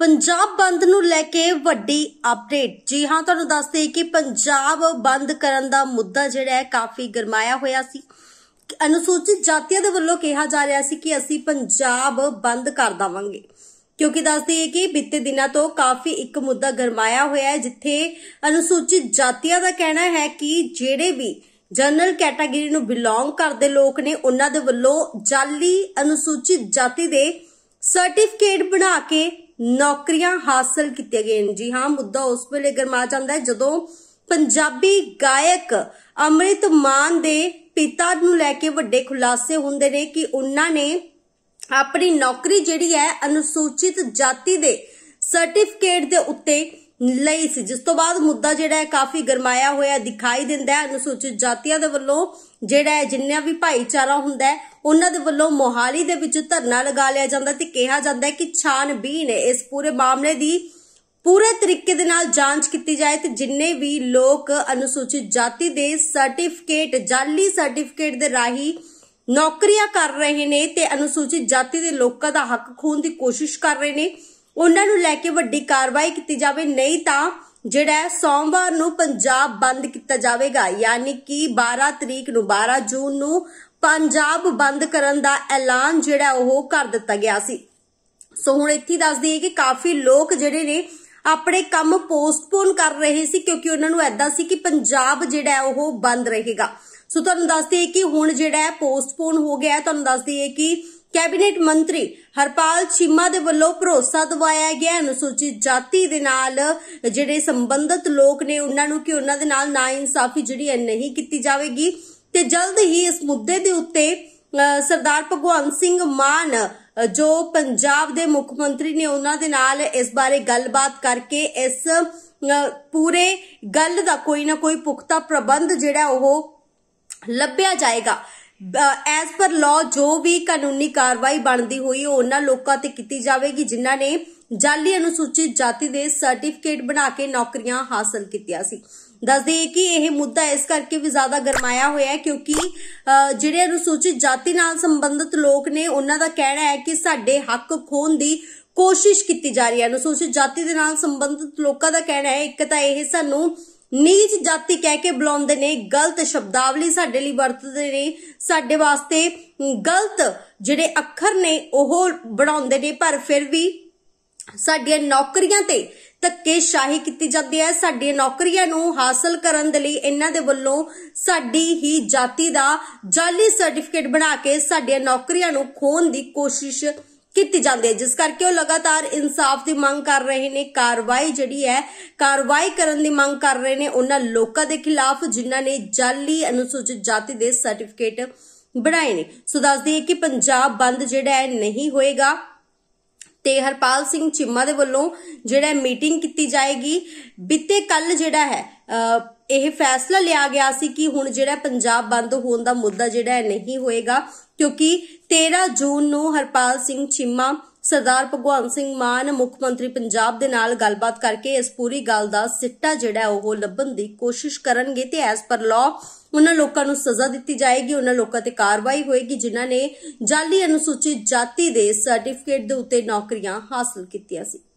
ਪੰਜਾਬ ਬੰਦ ਨੂੰ ਲੈ ਕੇ ਵੱਡੀ ਅਪਡੇਟ ਜੀ ਹਾਂ ਤੁਹਾਨੂੰ ਦੱਸਦੇ ਕਿ ਪੰਜਾਬ ਬੰਦ ਕਰਨ ਦਾ ਮੁੱਦਾ ਜਿਹੜਾ ਹੈ ਕਾਫੀ ਗਰਮਾਇਆ ਹੋਇਆ ਸੀ ਅਨੁਸੂਚਿਤ ਜਾਤੀਆਂ ਦੇ ਵੱਲੋਂ ਕਿਹਾ ਜਾ ਰਿਹਾ ਸੀ ਕਿ ਅਸੀਂ ਪੰਜਾਬ ਬੰਦ ਕਰ ਦਵਾਂਗੇ ਕਿਉਂਕਿ ਦੱਸਦੇ ਹੈ ਕਿ ਬੀਤੇ ਦਿਨਾਂ ਤੋਂ ਕਾਫੀ ਇੱਕ ਮੁੱਦਾ ਗਰਮਾਇਆ ਹੋਇਆ ਹੈ ਜਿੱਥੇ ਅਨੁਸੂਚਿਤ ਜਾਤੀਆਂ ਦਾ ਕਹਿਣਾ ਹੈ ਕਿ ਜਿਹੜੇ ਵੀ ਜਨਰਲ ਕੈਟਾਗਰੀ ਨੂੰ ਬਿਲੋਂਗ ਕਰਦੇ ਲੋਕ ਨੇ ਉਹਨਾਂ ਦੇ ਵੱਲੋਂ ਜਾਲੀ ਅਨੁਸੂਚਿਤ ਜਾਤੀ ਦੇ ਸਰਟੀਫਿਕੇਟ ਬਣਾ ਕੇ ਨੌਕਰੀਆਂ ਹਾਸਲ ਕੀਤੀਆਂ ਨੇ ਜੀ ਹਾਂ ਮੁੱਦਾ ਉਸ ਵੇਲੇ ਗਰਮਾ ਜਾਂਦਾ ਹੈ ਜਦੋਂ ਪੰਜਾਬੀ ਗਾਇਕ ਅਮਰਿਤ ਮਾਨ ਦੇ ਪਿਤਾ ਨੂੰ ਲੈ ਕੇ ਵੱਡੇ ਖੁਲਾਸੇ ਹੁੰਦੇ ਨੇ ਕਿ ਉਹਨਾਂ ਨੇ ਆਪਣੀ ਨੌਕਰੀ ਜਿਹੜੀ ਹੈ ਅਨੁਸੂਚਿਤ ਜਾਤੀ ਦੇ ਸਰਟੀਫਿਕੇਟ ਦੇ ਉੱਤੇ ਲਈ ਸੀ ਜਿਸ ਤੋਂ ਬਾਅਦ ਮੁੱਦਾ ਜਿਹੜਾ ਹੈ ਕਾਫੀ ਗਰਮਾਇਆ ਹੋਇਆ ਦਿਖਾਈ ਦਿੰਦਾ ਹੈ ਅਨੁਸੂਚਿਤ ਜਾਤੀਆਂ ਦੇ ਵੱਲੋਂ ਜਿਹੜਾ ਹੈ ਜਿੰਨਿਆਂ ਵੀ ਭਾਈਚਾਰਾ ਹੁੰਦਾ ਹੈ ਉਹਨਾਂ ਦੇ ਵੱਲੋਂ ਮੋਹਾਲੀ ਦੇ ਵਿੱਚ ਧਰਨਾ ਲਗਾ ਲਿਆ ਜਾਂਦਾ ਤੇ ਕਿਹਾ ਜਾਂਦਾ ਹੈ ਕਿ ਛਾਨਬੀਨ ਇਸ ਪੂਰੇ ਮਾਮਲੇ ਦੀ ਪੂਰੇ ਤਰੀਕੇ ਦੇ ਨਾਲ ਜਾਂਚ ਕੀਤੀ ਜਾਏ ਤੇ ਜਿੰਨੇ ਵੀ ਲੋਕ ਅਨੁਸੂਚਿਤ ਜਾਤੀ ਦੇ ਸਰਟੀਫਿਕੇਟ ਜਾਲੀ ਸਰਟੀਫਿਕੇਟ ਦੇ ਰਾਹੀਂ ਨੌਕਰੀਆਂ ਕਰ ਰਹੇ ਨੇ ਤੇ ਅਨੁਸੂਚਿਤ ਜਾਤੀ ਦੇ ਲੋਕਾਂ ਦਾ ਹੱਕ ਖੋਣ ਦੀ ਕੋਸ਼ਿਸ਼ ਕਰ ਰਹੇ ਨੇ ਉਹਨਾਂ ਨੂੰ ਲੈ ਕੇ ਵੱਡੀ ਕਾਰਵਾਈ ਕੀਤੀ ਜਾਵੇ ਨਹੀਂ ਤਾਂ ਜਿਹੜਾ ਸੋਮਵਾਰ ਨੂੰ ਪੰਜਾਬ ਬੰਦ ਕੀਤਾ ਜਾਵੇਗਾ ਯਾਨੀ ਕਿ 12 ਤਰੀਕ ਨੂੰ 12 ਜੂਨ ਨੂੰ ਪੰਜਾਬ ਬੰਦ ਕਰਨ ਦਾ ਐਲਾਨ ਜਿਹੜਾ ਉਹ ਕਰ ਦਿੱਤਾ ਗਿਆ ਸੀ ਸੋ ਹੁਣ ਇੱਥੇ ਦੱਸ ਦਈਏ ਕਿ ਕਾਫੀ ਲੋਕ ਜਿਹੜੇ ਨੇ ਆਪਣੇ ਕੰਮ ਪੋਸਟਪੋਨ ਕਰ ਰਹੇ ਸੀ ਕਿਉਂਕਿ ਉਹਨਾਂ ਨੂੰ ਐਦਾਂ ਸੀ ਕਿ ਪੰਜਾਬ ਜਿਹੜਾ ਉਹ ਬੰਦ ਰਹੇਗਾ ਸੋ ਤੁਹਾਨੂੰ ਦੱਸ ਦਈਏ ਕਿ ਹੁਣ ਜਿਹੜਾ ਪੋਸਟਪੋਨ ਹੋ ਗਿਆ ਤੁਹਾਨੂੰ ਦੱਸ ਦਈਏ ਕਿ ਕੈਬਨਿਟ ਮੰਤਰੀ ਹਰਪਾਲ ਚੀਮਾ ਦੇ ਵੱਲੋਂ ਭਰੋਸਾ ਦਿਵਾਇਆ ਗਿਆ ਅਨੁਸੂਚਿਤ ਜਾਤੀ ਦੇ ਨਾਲ ਜਿਹੜੇ ਸੰਬੰਧਿਤ ਲੋਕ ਨੇ ਉਹਨਾਂ ਨੂੰ ਕਿ ਉਹਨਾਂ ਦੇ ਨਾਲ ਨਾ ਇਨਸਾਫੀ ਜਿਹੜੀ ਹੈ ਨਹੀਂ ਕੀਤੀ ਜਾਵੇਗੀ ਤੇ ਜਲਦ ਹੀ ਇਸ ਮੁੱਦੇ ਦੇ ਉੱਤੇ ਸਰਦਾਰ ਭਗਵੰਤ ਸਿੰਘ ਮਾਨ ਜੋ ਪੰਜਾਬ ਦੇ ਮੁੱਖ ਮੰਤਰੀ ਨੇ ਉਹਨਾਂ ਦੇ ਨਾਲ ਇਸ ਬਾਰੇ ਗੱਲਬਾਤ ਕਰਕੇ ਇਸ ਪੂਰੇ ਗੱਲ ਦਾ ਕੋਈ ਨਾ ਕੋਈ ਪੁਖਤਾ ਪ੍ਰਬੰਧ ਜਿਹੜਾ ਉਹ ਲੱਭਿਆ ਜਾਏਗਾ ਐਸ ਪਰ ਲਾਅ ਜੋ ਵੀ ਕਾਨੂੰਨੀ ਕਾਰਵਾਈ ਬਣਦੀ ਹੋਈ ਉਹਨਾਂ ਲੋਕਾਂ ਤੇ ਕੀਤੀ ਜਾਵੇਗੀ ਜਿਨ੍ਹਾਂ ਨੇ ਜਾਲੀ ਅਨੁਸੂਚਿਤ ਜਾਤੀ ਦੇ ਸਰਟੀਫਿਕੇਟ ਬਣਾ ਕੇ ਨੌਕਰੀਆਂ ਹਾਸਲ ਕੀਤੀਆਂ ਸੀ ਦੱਸਦੇ ਹਾਂ ਕਿ ਇਹ ਮੁੱਦਾ ਇਸ ਕਰਕੇ ਵੀ ਜ਼ਿਆਦਾ ਗਰਮਾਇਆ ਹੋਇਆ ਹੈ ਕਿਉਂਕਿ ਜਿਹੜੇ ਅਨੁਸੂਚਿਤ ਜਾਤੀ ਨਾਲ ਸੰਬੰਧਿਤ ਲੋਕ ਨੇ ਉਹਨਾਂ ਦਾ ਕਹਿਣਾ ਹੈ ਕਿ ਸਾਡੇ ਹੱਕ ਖੋਣ ਦੀ ਕੋਸ਼ਿਸ਼ ਕੀਤੀ ਜਾ ਰਹੀ ਹੈ ਅਨੁਸੂਚਿਤ ਜਾਤੀ ਦੇ ਨਾਲ ਸੰਬੰਧਿਤ ਲੋਕਾਂ ਦਾ ਕਹਿਣਾ ਹੈ ਇੱਕ ਤਾਂ ਇਹ ਸਾਨੂੰ ਨੀਚ ਜਾਤੀ ਕਹਿ ਕੇ ਬੁਲਾਉਂਦੇ ਨੇ ਗਲਤ ਸ਼ਬਦਾਵਲੀ ਸਾਡੇ ਲਈ ਵਰਤਦੇ ਨੇ ਸਾਡੇ ਵਾਸਤੇ ਗਲਤ ਜਿਹੜੇ ਅੱਖਰ ਨੇ ਉਹ ਬਣਾਉਂਦੇ ਨੇ ਪਰ ਫਿਰ ਵੀ ਸਾਡੀਆਂ ਨੌਕਰੀਆਂ ਤੇ ਤੱਕੇ ਸ਼ਾਹੀ ਕੀਤੀ ਜਾਂਦੀ ਹੈ ਸਾਡੀਆਂ ਨੌਕਰੀਆਂ ਨੂੰ ਹਾਸਲ ਕਰਨ ਦੇ ਲਈ ਇਹਨਾਂ ਦੇ ਵੱਲੋਂ ਸਾਡੀ ਹੀ ਜਾਤੀ ਦਾ ਜਾਲੀ ਸਰਟੀਫਿਕੇਟ ਬਣਾ ਕੇ ਸਾਡੀਆਂ ਨੌਕਰੀਆਂ ਨੂੰ ਖੋਣ ਦੀ ਕੋਸ਼ਿਸ਼ ਕੀਤੀ ਜਾਂਦੀ ਹੈ ਜਿਸ ਕਰਕੇ ਉਹ ਲਗਾਤਾਰ ਇਨਸਾਫ ਦੀ ਮੰਗ ਕਰ ਰਹੇ ਨੇ ਕਾਰਵਾਈ ਜਿਹੜੀ ਹੈ ਕਾਰਵਾਈ ਕਰਨ ਦੀ ਮੰਗ ਕਰ ਰਹੇ ਨੇ ਉਹਨਾਂ ਲੋਕਾਂ ਦੇ ਖਿਲਾਫ ਜਿਨ੍ਹਾਂ ਨੇ ਜਾਲੀ ਅਨੁਸੂਚਿਤ ਜਾਤੀ ਦੇ ਸਰਟੀਫਿਕੇਟ ਬਣਾਏ ਨੇ ਸੋ ਦੱਸਦੀ ਹੈ ਕਿ ਪੰਜਾਬ ਬੰਦ ਜਿਹੜਾ ਹੈ ਨਹੀਂ ਹੋਏਗਾ ਤੇ ਹਰਪਾਲ ਸਿੰਘ ਚਿੰਮਾ ਦੇ ਵੱਲੋਂ ਜਿਹੜਾ ਮੀਟਿੰਗ ਕੀਤੀ ਜਾਏਗੀ ਬਿੱਤੇ ਕੱਲ ਜਿਹੜਾ ਹੈ ਇਹ ਫੈਸਲਾ ਲਿਆ ਗਿਆ ਸੀ ਕਿ ਹੁਣ ਜਿਹੜਾ ਪੰਜਾਬ ਬੰਦ ਹੋਣ ਦਾ ਮੁੱਦਾ ਜਿਹੜਾ ਹੈ ਨਹੀਂ ਹੋਏਗਾ ਕਿਉਂਕਿ 13 ਜੂਨ ਨੂੰ ਹਰਪਾਲ ਸਿੰਘ ਚਿੰਮਾ ਸਰਦਾਰ ਭਗਵੰਤ ਸਿੰਘ ਮਾਨ ਮੁੱਖ ਮੰਤਰੀ ਪੰਜਾਬ ਦੇ ਨਾਲ ਗੱਲਬਾਤ ਕਰਕੇ ਇਸ ਪੂਰੀ ਗੱਲ ਦਾ ਸਿੱਟਾ ਜਿਹੜਾ ਉਹ ਲੱਭਣ ਦੀ ਕੋਸ਼ਿਸ਼ ਕਰਨਗੇ ਤੇ ਐਸ ਪਰ ਲਾਅ ਉਹਨਾਂ ਲੋਕਾਂ ਨੂੰ ਸਜ਼ਾ ਦਿੱਤੀ ਜਾਏਗੀ ਉਹਨਾਂ ਲੋਕਾਂ ਤੇ ਕਾਰਵਾਈ ਹੋਏਗੀ ਜਿਨ੍ਹਾਂ ਨੇ ਜਾਲੀ ਅਨੁਸੂਚਿਤ ਜਾਤੀ ਦੇ ਸਰਟੀਫਿਕੇਟ ਦੇ ਉੱਤੇ ਨੌਕਰੀਆਂ ਹਾਸਲ ਕੀਤੀਆਂ ਸੀ